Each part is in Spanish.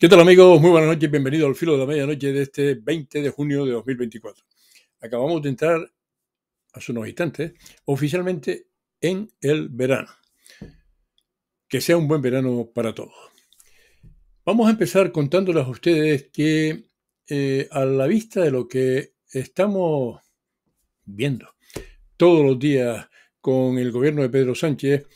¿Qué tal amigos? Muy buenas noches, bienvenidos al filo de la medianoche de este 20 de junio de 2024. Acabamos de entrar, hace unos instantes, oficialmente en el verano. Que sea un buen verano para todos. Vamos a empezar contándoles a ustedes que eh, a la vista de lo que estamos viendo todos los días con el gobierno de Pedro Sánchez,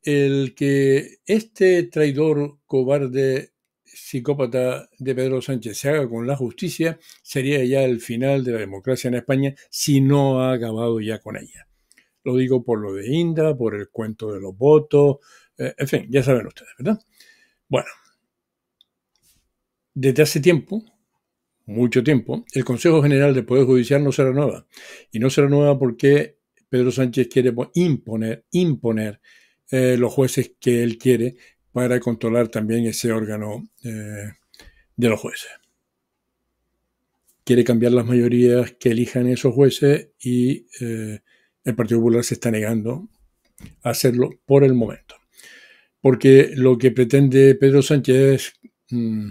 el que este traidor cobarde psicópata de Pedro Sánchez se haga con la justicia, sería ya el final de la democracia en España si no ha acabado ya con ella. Lo digo por lo de Indra, por el cuento de los votos, eh, en fin, ya saben ustedes, ¿verdad? Bueno, desde hace tiempo, mucho tiempo, el Consejo General del Poder Judicial no será nueva. Y no será nueva porque Pedro Sánchez quiere imponer, imponer eh, los jueces que él quiere para controlar también ese órgano eh, de los jueces. Quiere cambiar las mayorías que elijan esos jueces y eh, el Partido Popular se está negando a hacerlo por el momento. Porque lo que pretende Pedro Sánchez es mm,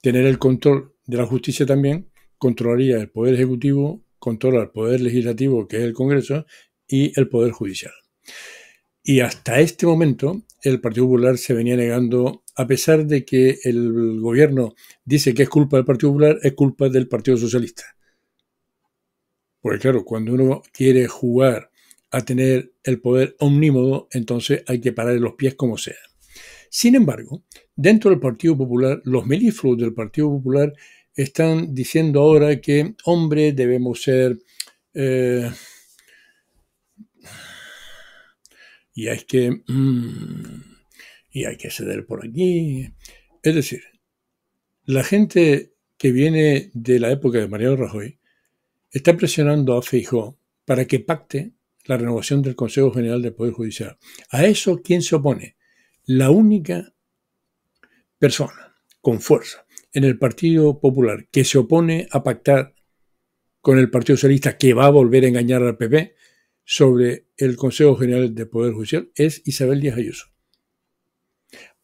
tener el control de la justicia también, controlaría el Poder Ejecutivo, controla el Poder Legislativo, que es el Congreso, y el Poder Judicial. Y hasta este momento, el Partido Popular se venía negando, a pesar de que el gobierno dice que es culpa del Partido Popular, es culpa del Partido Socialista. Porque claro, cuando uno quiere jugar a tener el poder omnímodo, entonces hay que parar los pies como sea. Sin embargo, dentro del Partido Popular, los melifluos del Partido Popular están diciendo ahora que, hombre, debemos ser eh, y hay que, mm, y hay que ceder por aquí. Es decir, la gente que viene de la época de Mariano Rajoy está presionando a Feijó para que pacte la renovación del Consejo General del Poder Judicial. A eso, ¿quién se opone? La única persona con fuerza en el Partido Popular que se opone a pactar con el Partido Socialista, que va a volver a engañar al PP sobre el Consejo General de Poder Judicial es Isabel Díaz Ayuso.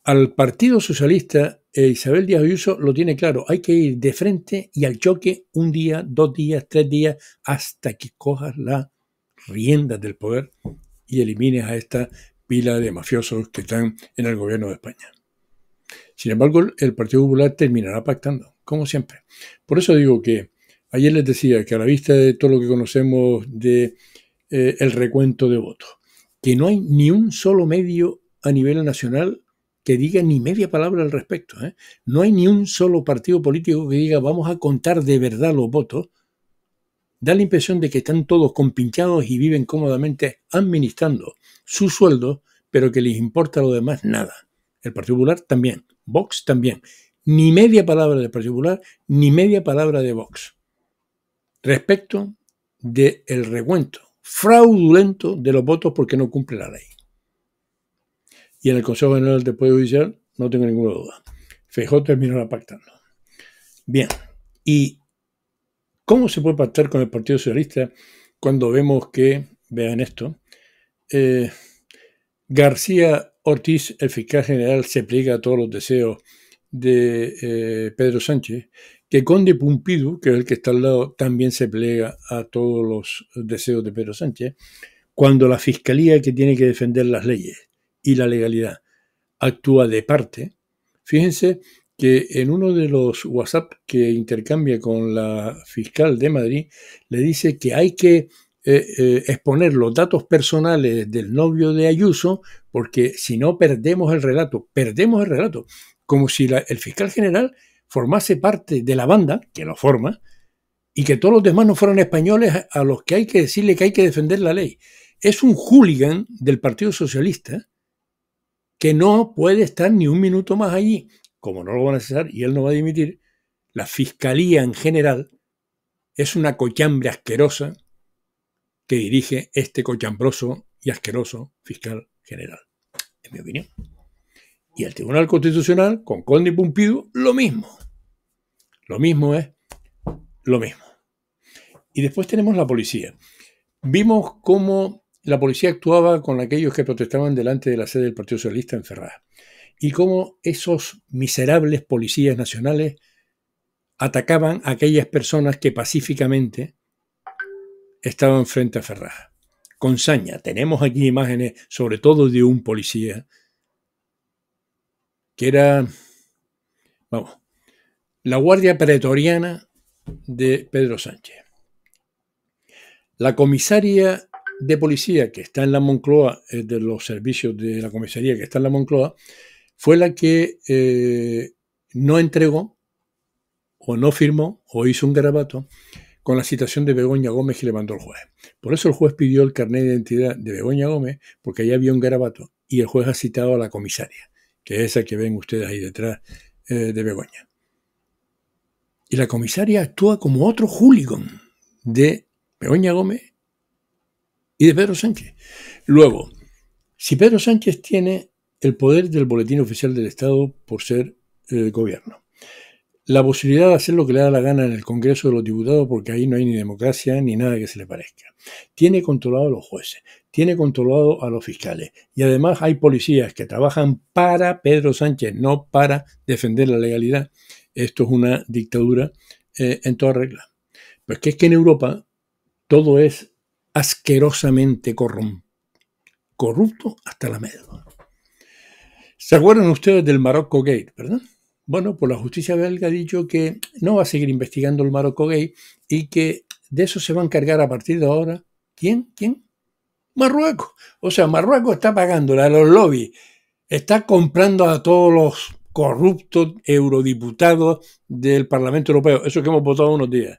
Al Partido Socialista, eh, Isabel Díaz Ayuso lo tiene claro, hay que ir de frente y al choque un día, dos días, tres días, hasta que cojas las riendas del poder y elimines a esta pila de mafiosos que están en el gobierno de España. Sin embargo, el Partido Popular terminará pactando, como siempre. Por eso digo que ayer les decía que a la vista de todo lo que conocemos de eh, el recuento de votos. Que no hay ni un solo medio a nivel nacional que diga ni media palabra al respecto. ¿eh? No hay ni un solo partido político que diga vamos a contar de verdad los votos. Da la impresión de que están todos compinchados y viven cómodamente administrando su sueldo, pero que les importa lo demás nada. El Partido Popular también, Vox también. Ni media palabra del Partido Popular, ni media palabra de Vox. Respecto del el recuento fraudulento de los votos porque no cumple la ley. Y en el Consejo General del Poder Judicial no tengo ninguna duda. Feijó terminará pactando. Bien, ¿y cómo se puede pactar con el Partido Socialista cuando vemos que, vean esto, eh, García Ortiz, el fiscal general, se pliega a todos los deseos de eh, Pedro Sánchez que Conde Pumpidu, que es el que está al lado, también se plega a todos los deseos de Pedro Sánchez, cuando la fiscalía que tiene que defender las leyes y la legalidad actúa de parte, fíjense que en uno de los WhatsApp que intercambia con la fiscal de Madrid, le dice que hay que eh, eh, exponer los datos personales del novio de Ayuso, porque si no perdemos el relato, perdemos el relato, como si el fiscal general formase parte de la banda, que lo forma, y que todos los demás no fueron españoles a los que hay que decirle que hay que defender la ley. Es un hooligan del Partido Socialista que no puede estar ni un minuto más allí. Como no lo van a necesitar y él no va a dimitir, la Fiscalía en general es una cochambre asquerosa que dirige este cochambroso y asqueroso fiscal general, en mi opinión. Y el Tribunal Constitucional, con Conde y lo mismo. Lo mismo es lo mismo. Y después tenemos la policía. Vimos cómo la policía actuaba con aquellos que protestaban delante de la sede del Partido Socialista en Ferraja. Y cómo esos miserables policías nacionales atacaban a aquellas personas que pacíficamente estaban frente a Ferraja. Con saña, tenemos aquí imágenes, sobre todo de un policía que era, vamos, la Guardia Pretoriana de Pedro Sánchez. La comisaria de policía que está en la Moncloa, eh, de los servicios de la comisaría que está en la Moncloa, fue la que eh, no entregó o no firmó o hizo un garabato con la citación de Begoña Gómez que levantó el juez. Por eso el juez pidió el carnet de identidad de Begoña Gómez, porque ahí había un garabato y el juez ha citado a la comisaria que es esa que ven ustedes ahí detrás eh, de Begoña. Y la comisaria actúa como otro hooligan de Begoña Gómez y de Pedro Sánchez. Luego, si Pedro Sánchez tiene el poder del Boletín Oficial del Estado por ser el gobierno, la posibilidad de hacer lo que le da la gana en el Congreso de los Diputados, porque ahí no hay ni democracia ni nada que se le parezca. Tiene controlado a los jueces, tiene controlado a los fiscales y además hay policías que trabajan para Pedro Sánchez, no para defender la legalidad. Esto es una dictadura eh, en toda regla. Pues que es que en Europa todo es asquerosamente corrompido, corrupto hasta la médula. ¿Se acuerdan ustedes del Marocco Gate, verdad? Bueno, pues la justicia belga ha dicho que no va a seguir investigando el Marocco gay y que de eso se va a encargar a partir de ahora. ¿Quién? ¿Quién? Marruecos. O sea, Marruecos está pagándole a los lobbies, está comprando a todos los corruptos eurodiputados del Parlamento Europeo, eso que hemos votado unos días.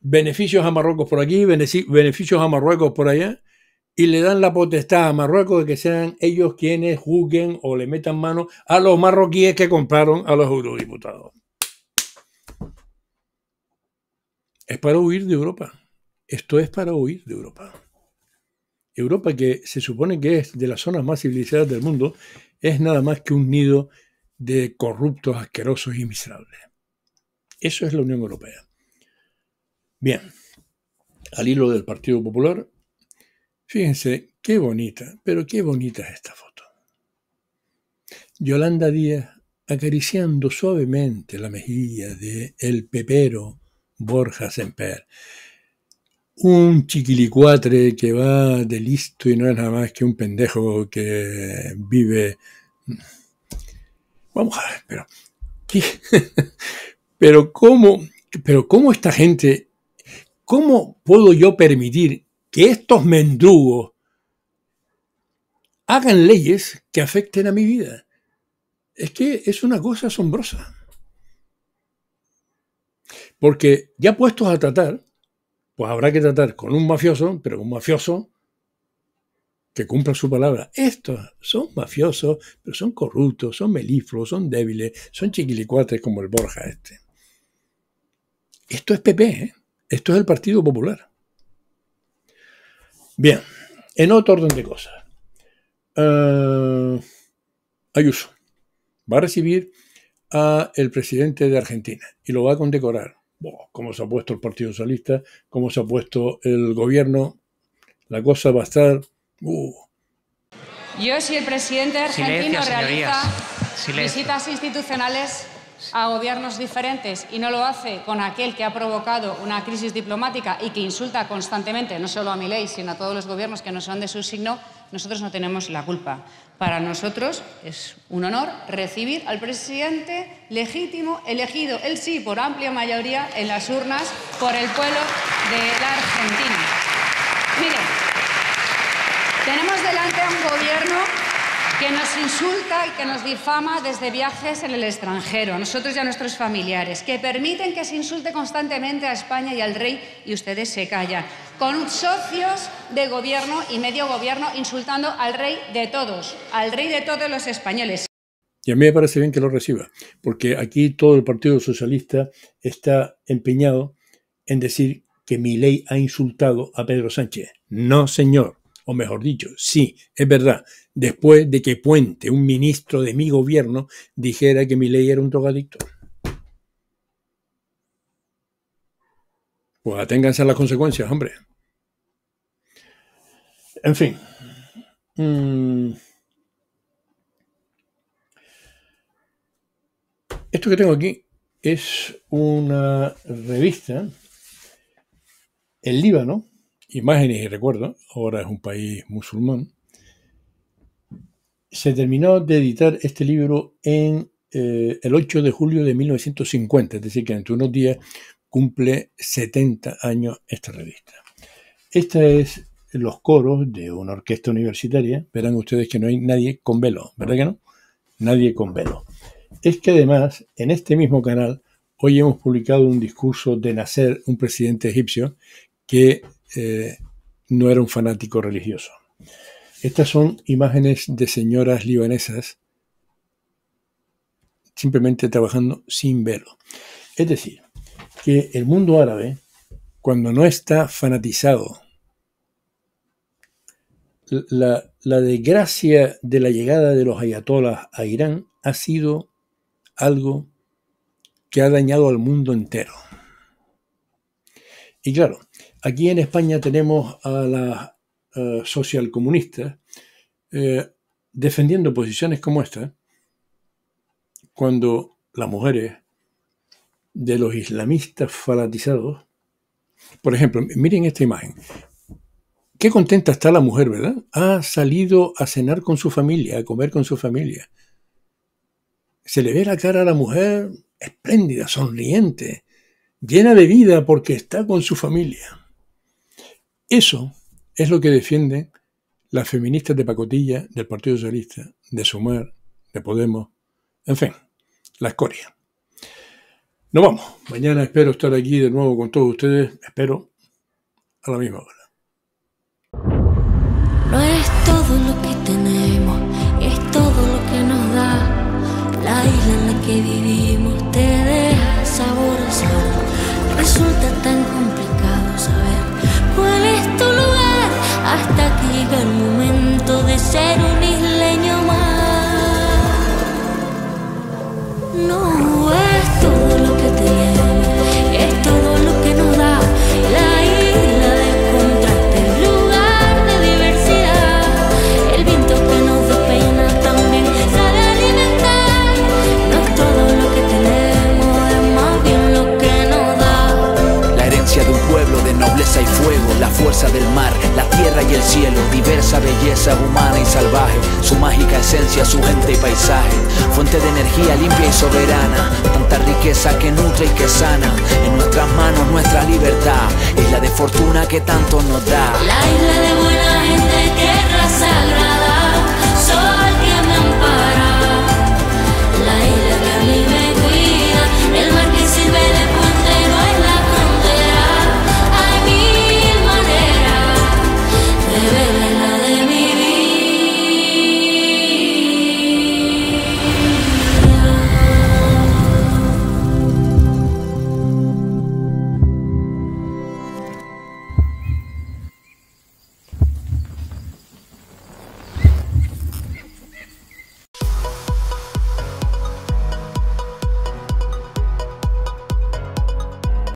Beneficios a Marruecos por aquí, beneficios a Marruecos por allá y le dan la potestad a Marruecos de que sean ellos quienes juzguen o le metan mano a los marroquíes que compraron a los eurodiputados. Es para huir de Europa. Esto es para huir de Europa. Europa, que se supone que es de las zonas más civilizadas del mundo, es nada más que un nido de corruptos, asquerosos y miserables. Eso es la Unión Europea. Bien, al hilo del Partido Popular, Fíjense, qué bonita, pero qué bonita es esta foto. Yolanda Díaz acariciando suavemente la mejilla de el pepero Borja Semper. Un chiquilicuatre que va de listo y no es nada más que un pendejo que vive... Mm, vamos a ver, pero... ¿qué? pero cómo... Pero cómo esta gente... ¿Cómo puedo yo permitir que estos mendrugos hagan leyes que afecten a mi vida. Es que es una cosa asombrosa. Porque ya puestos a tratar, pues habrá que tratar con un mafioso, pero un mafioso que cumpla su palabra. Estos son mafiosos, pero son corruptos, son melifluos, son débiles, son chiquilicuates como el Borja este. Esto es PP, ¿eh? esto es el Partido Popular. Bien, en otro orden de cosas. Eh, Ayuso va a recibir a el presidente de Argentina y lo va a condecorar. como se ha puesto el Partido Socialista, como se ha puesto el gobierno, la cosa va a estar... Uh. Yo, si el presidente argentino Argentina realiza visitas institucionales a gobiernos diferentes y no lo hace con aquel que ha provocado una crisis diplomática y que insulta constantemente, no solo a mi ley, sino a todos los gobiernos que no son de su signo, nosotros no tenemos la culpa. Para nosotros es un honor recibir al presidente legítimo, elegido, él sí, por amplia mayoría en las urnas por el pueblo de la Argentina. Miren, tenemos delante a un gobierno que nos insulta y que nos difama desde viajes en el extranjero, a nosotros y a nuestros familiares, que permiten que se insulte constantemente a España y al rey y ustedes se callan, con socios de gobierno y medio gobierno insultando al rey de todos, al rey de todos los españoles. Y a mí me parece bien que lo reciba, porque aquí todo el Partido Socialista está empeñado en decir que mi ley ha insultado a Pedro Sánchez. No, señor. O mejor dicho, sí, es verdad, después de que Puente, un ministro de mi gobierno, dijera que mi ley era un drogadicto. Pues aténganse a las consecuencias, hombre. En fin. Mm. Esto que tengo aquí es una revista, El Líbano, Imágenes y Recuerdos, ahora es un país musulmán, se terminó de editar este libro en eh, el 8 de julio de 1950, es decir, que dentro unos días cumple 70 años esta revista. Este es los coros de una orquesta universitaria. Verán ustedes que no hay nadie con velo, ¿verdad que no? Nadie con velo. Es que además, en este mismo canal, hoy hemos publicado un discurso de nacer un presidente egipcio, que eh, no era un fanático religioso. Estas son imágenes de señoras libanesas simplemente trabajando sin velo. Es decir, que el mundo árabe, cuando no está fanatizado, la, desgracia de la llegada de los ayatolas a Irán ha sido algo que ha dañado al mundo entero. Y claro, aquí en España tenemos a las social eh, socialcomunistas eh, defendiendo posiciones como esta, cuando las mujeres de los islamistas fanatizados, por ejemplo, miren esta imagen. Qué contenta está la mujer, ¿verdad? Ha salido a cenar con su familia, a comer con su familia. Se le ve la cara a la mujer espléndida, sonriente, llena de vida porque está con su familia. Eso es lo que defienden las feministas de pacotilla del Partido Socialista, de Sumer, de Podemos, en fin, la escoria. Nos vamos. Mañana espero estar aquí de nuevo con todos ustedes. Espero a la misma hora. No es todo lo que tenemos, es todo lo que nos da la isla que fuente de energía limpia y soberana, tanta riqueza que nutre y que sana, en nuestras manos nuestra libertad, isla de fortuna que tanto nos da. La isla de buena gente, tierra sagrada.